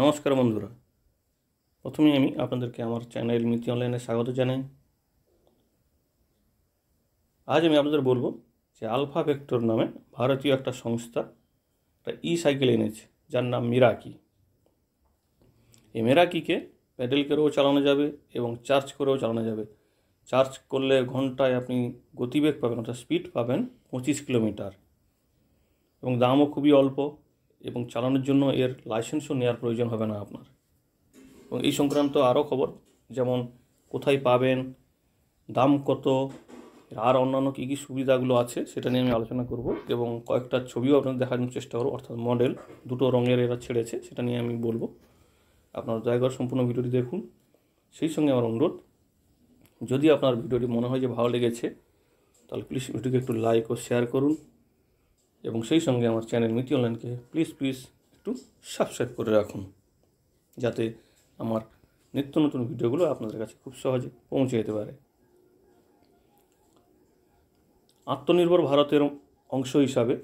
নমস্কার বন্ধুরা প্রথমেই আমি আপনাদেরকে আমার চ্যানেল মিতি অনলাইনে স্বাগত জানাই আজ আমি আপনাদের বলবো যে আলফা ভেক্টর নামে ভারতীয় একটা সংস্থা একটা ই সাইকেল এনেছে যার নাম মিরাকি এই মেরাকিকে প্যাডেল করেও চালানো যাবে এবং চার্জ করেও চালানো যাবে চার্জ করলে ঘন্টায় আপনি গতিবেগ পাবেন অর্থাৎ স্পিড পাবেন পঁচিশ কিলোমিটার এবং দামও খুবই অল্প এবং চালানোর জন্য এর লাইসেন্সও নেওয়ার প্রয়োজন হবে না আপনার এবং এই সংক্রান্ত আরও খবর যেমন কোথায় পাবেন দাম কত আর অন্যান্য কী কী সুবিধাগুলো আছে সেটা নিয়ে আমি আলোচনা করব এবং কয়েকটা ছবিও আপনাদের দেখানোর চেষ্টা করবো অর্থাৎ মডেল দুটো রঙের এরা ছেড়েছে সেটা নিয়ে আমি বলবো আপনার জায়গার সম্পূর্ণ ভিডিওটি দেখুন সেই সঙ্গে আমার অনুরোধ যদি আপনার ভিডিওটি মনে হয় যে ভালো লেগেছে তাহলে প্লিজ ভিডিওকে একটু লাইক ও শেয়ার করুন এবং সেই সঙ্গে আমার চ্যানেল মিটি অনলাইনকে প্লিজ প্লিজ একটু সাবস্ক্রাইব করে রাখুন যাতে আমার নিত্য নতুন ভিডিওগুলো আপনাদের কাছে খুব সহজে পৌঁছে যেতে পারে আত্মনির্ভর ভারতের অংশ হিসাবে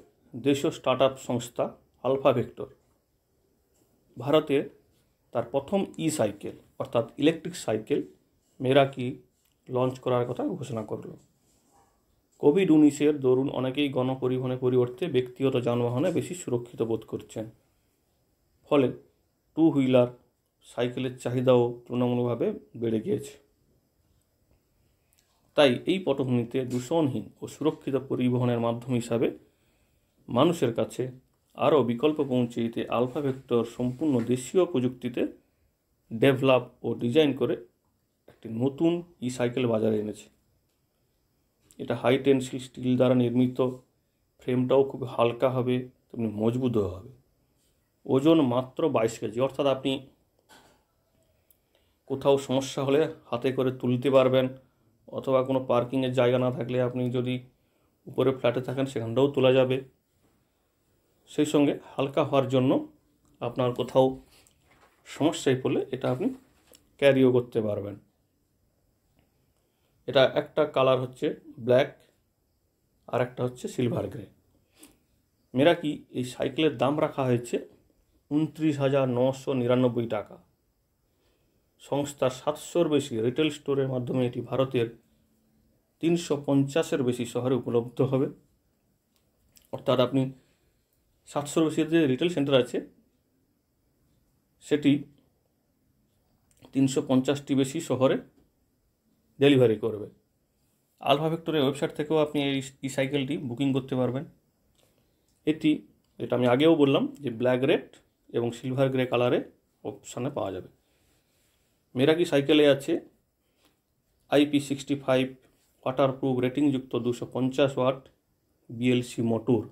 দেশীয় স্টার্ট আপ সংস্থা আলফা ভেক্টর ভারতে তার প্রথম ই সাইকেল অর্থাৎ ইলেকট্রিক সাইকেল মেরাকি লঞ্চ করার কথা ঘোষণা করলো কোভিড উনিশের দরুন অনেকেই গণপরিবহনের পরিবর্তে ব্যক্তিগত যানবাহনে বেশি সুরক্ষিত বোধ করছেন ফলে টু হুইলার সাইকেলের চাহিদাও তুলনামূলকভাবে বেড়ে গিয়েছে তাই এই পটভূমিতে দূষণহীন ও সুরক্ষিত পরিবহনের মাধ্যম হিসাবে মানুষের কাছে আরও বিকল্প পৌঁছে দিতে আলফা ভেক্টর সম্পূর্ণ দেশীয় প্রযুক্তিতে ডেভেলপ ও ডিজাইন করে একটি নতুন ই সাইকেল বাজারে এনেছে এটা হাই টেনসিল স্টিল দ্বারা নির্মিত ফ্রেমটাও খুব হালকা হবে তেমনি মজবুতও হবে ওজন মাত্র বাইশ কেজি অর্থাৎ আপনি কোথাও সমস্যা হলে হাতে করে তুলতে পারবেন অথবা কোনো পার্কিংয়ের জায়গা না থাকলে আপনি যদি উপরে ফ্ল্যাটে থাকেন সেখানটাও তোলা যাবে সেই সঙ্গে হালকা হওয়ার জন্য আপনার কোথাও সমস্যায় পড়লে এটা আপনি ক্যারিও করতে পারবেন এটা একটা কালার হচ্ছে ব্ল্যাক আর একটা হচ্ছে সিলভার গ্রে মেরাকি এই সাইকেলের দাম রাখা হয়েছে উনত্রিশ হাজার নশো নিরানব্বই টাকা সংস্থার সাতশোর বেশি রিটেল স্টোরের মাধ্যমে এটি ভারতের তিনশো পঞ্চাশের বেশি শহরে উপলব্ধ হবে অর্থাৎ আপনি সাতশোর বেশি যে রিটেল সেন্টার আছে সেটি তিনশো পঞ্চাশটি বেশি শহরে ডেলিভারি করবে আলফা ফ্যাক্টরের ওয়েবসাইট থেকেও আপনি এই ই সাইকেলটি বুকিং করতে পারবেন এটি এটা আমি আগেও বললাম যে ব্ল্যাক রেড এবং সিলভার গ্রে কালারে অপশানে পাওয়া যাবে মেরাকি সাইকেলে আছে আইপি সিক্সটি ফাইভ ওয়াটারপ্রুফ রেটিংযুক্ত দুশো পঞ্চাশ ওয়াট বিএলসি মোটর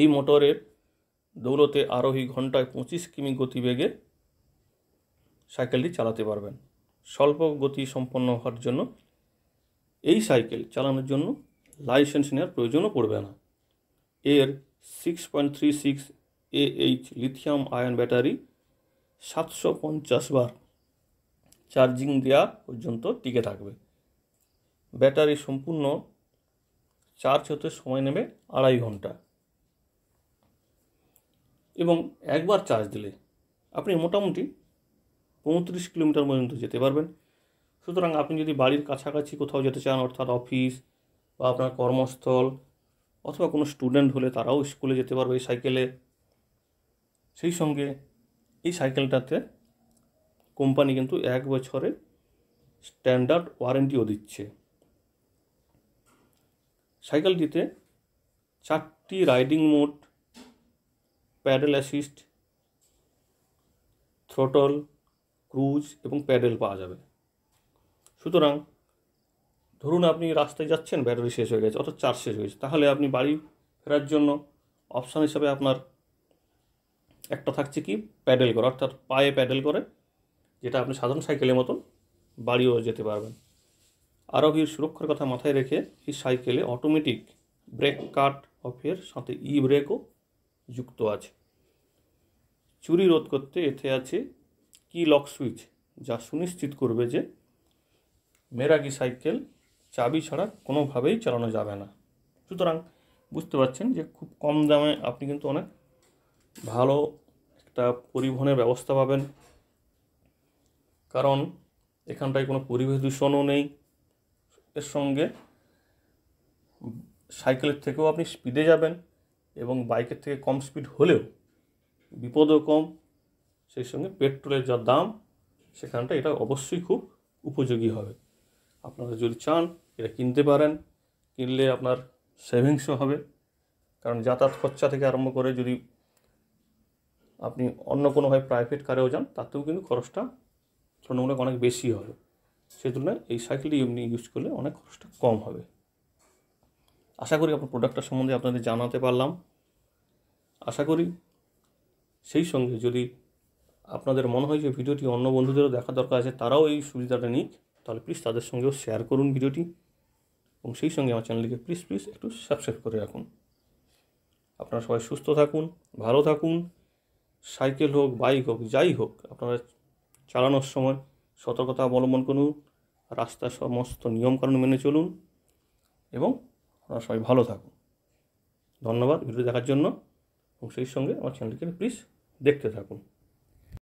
এই মোটরের দৌলতে আরোহী ঘন্টায় পঁচিশ কিমি গতিবেগে সাইকেলটি চালাতে পারবেন স্বল্প গতি সম্পন্ন হওয়ার জন্য এই সাইকেল চালানোর জন্য লাইসেন্স নেওয়ার প্রয়োজনও পড়বে না এর six point three six H lithium ion battery সাতশো পঞ্চাশ বার চার্জিং দেওয়া পর্যন্ত টিকে থাকবে ব্যাটারি সম্পূর্ণ চার্জ হতে সময় নেবে আড়াই ঘন্টা এবং একবার চার্জ দিলে আপনি মোটামুটি পঁয়ত্রিশ কিলোমিটার পর্যন্ত যেতে পারবেন সুতরাং আপনি যদি বাড়ির কাছাকাছি কোথাও যেতে চান অর্থাৎ অফিস বা আপনার কর্মস্থল অথবা কোনো স্টুডেন্ট হলে তারাও স্কুলে যেতে পারবে এই সাইকেলে সেই সঙ্গে এই সাইকেলটাতে কোম্পানি কিন্তু এক বছরে স্ট্যান্ডার্ড ওয়ারেন্টিও দিচ্ছে সাইকেলটিতে চারটি riding mode pedal assist throttle cruise এবং প্যাডেল পাওয়া যাবে সুতরাং ধরুন আপনি রাস্তায় যাচ্ছেন ব্যাটারি শেষ হয়ে গেছে অর্থাৎ চার্জ শেষ হয়েছে তাহলে আপনি বাড়ি ফেরার জন্য অপশান হিসাবে আপনার একটা থাকছে কি প্যাডেল করা অর্থাৎ পায়ে প্যাডেল করে যেটা আপনি সাধারণ সাইকেলের মতন বাড়িও যেতে পারবেন আরও কি সুরক্ষার কথা মাথায় রেখে এই সাইকেলে অটোমেটিক ব্রেক কাট অফের সাথে ই ব্রেকও যুক্ত আছে চুরি রোধ করতে এতে আছে কি লক সুইচ যা সুনিশ্চিত করবে যে মেরাগি সাইকেল চাবি ছাড়া কোনোভাবেই চালানো যাবে না সুতরাং বুঝতে পারছেন যে খুব কম দামে আপনি কিন্তু অনেক ভালো একটা পরিবহনের ব্যবস্থা পাবেন কারণ এখানটায় কোনো পরিবেশ দূষণও নেই এর সঙ্গে সাইকেলের থেকেও আপনি স্পিডে যাবেন এবং বাইকের থেকে কম স্পিড হলেও বিপদও কম সেই সঙ্গে পেট্রোলের যা দাম সেখানটা এটা অবশ্যই খুব উপযোগী হবে আপনারা যদি চান এটা কিনতে পারেন কিনলে আপনার সেভিংসও হবে কারণ যাতায়াত খরচা থেকে আরম্ভ করে যদি আপনি অন্য কোনোভাবে প্রাইভেট কারেও যান তাতেও কিন্তু খরচটা তুলনামূলক অনেক বেশি হবে সে তুলনায় এই সাইকেলটি এমনি ইউজ করলে অনেক খরচটা কম হবে আশা করি আপনার প্রোডাক্টটা সম্বন্ধে আপনাদের জানাতে পারলাম আশা করি সেই সঙ্গে যদি আপনাদের মনে হয় যে ভিডিওটি অন্য বন্ধুদেরও দেখা দরকার আছে তারাও এই সুবিধাটা নিক তাহলে প্লিজ তাদের সঙ্গেও শেয়ার করুন ভিডিওটি এবং সেই সঙ্গে আমার চ্যানেলটিকে প্লিজ প্লিজ একটু সাবস্ক্রাইব করে রাখুন আপনারা সবাই সুস্থ থাকুন ভালো থাকুন সাইকেল হোক বাইক হোক যাই হোক আপনারা চালানোর সময় সতর্কতা অবলম্বন করুন রাস্তার সমস্ত নিয়মকানুন মেনে চলুন এবং আপনারা সবাই ভালো থাকুন ধন্যবাদ ভিডিও দেখার জন্য এবং সেই সঙ্গে আমার চ্যানেলটিকে প্লিজ দেখতে থাকুন